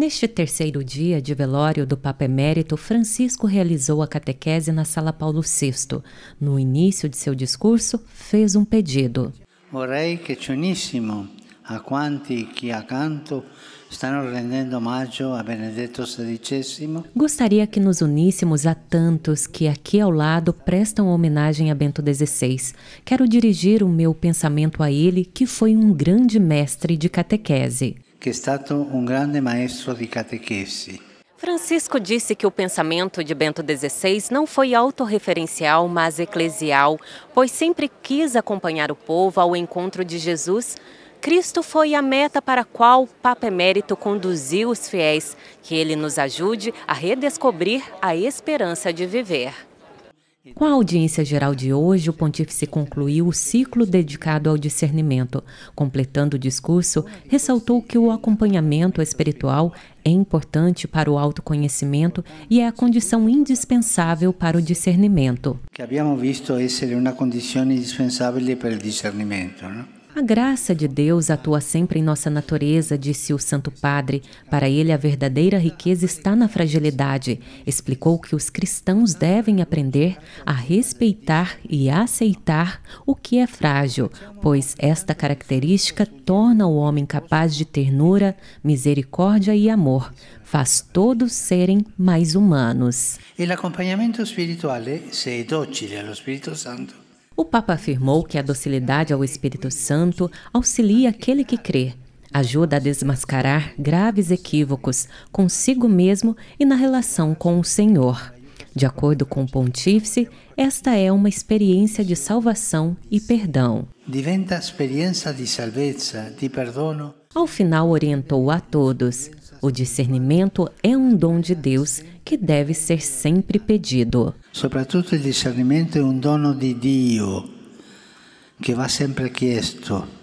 Neste terceiro dia de velório do Papa Emérito, Francisco realizou a catequese na Sala Paulo VI. No início de seu discurso, fez um pedido. Vorrei que unissimo a quanti qui accanto stanno rendendo omaggio a Benedetto XVI. Gostaria que nos uníssemos a tantos que aqui ao lado prestam homenagem a Bento XVI. Quero dirigir o meu pensamento a ele, que foi um grande mestre de catequese que é stato um grande maestro de catequese. Francisco disse que o pensamento de Bento XVI não foi autorreferencial, mas eclesial, pois sempre quis acompanhar o povo ao encontro de Jesus. Cristo foi a meta para a qual o Papa Emérito conduziu os fiéis, que ele nos ajude a redescobrir a esperança de viver. Com a audiência geral de hoje, o pontífice concluiu o ciclo dedicado ao discernimento. Completando o discurso, ressaltou que o acompanhamento espiritual é importante para o autoconhecimento e é a condição indispensável para o discernimento. Que havíamos visto ser uma condição indispensável para o discernimento, não? A graça de Deus atua sempre em nossa natureza, disse o Santo Padre. Para ele, a verdadeira riqueza está na fragilidade. Explicou que os cristãos devem aprender a respeitar e aceitar o que é frágil, pois esta característica torna o homem capaz de ternura, misericórdia e amor. Faz todos serem mais humanos. E acompanhamento espiritual eh, se é dócil ao Espírito Santo, o Papa afirmou que a docilidade ao Espírito Santo auxilia aquele que crê, ajuda a desmascarar graves equívocos consigo mesmo e na relação com o Senhor. De acordo com o pontífice, esta é uma experiência de salvação e perdão. Diventa experiência de salvação de perdono. Ao final, orientou a todos: o discernimento é um dom de Deus que deve ser sempre pedido. Sobretudo, o discernimento é um dono de Deus que vai sempre chiesto.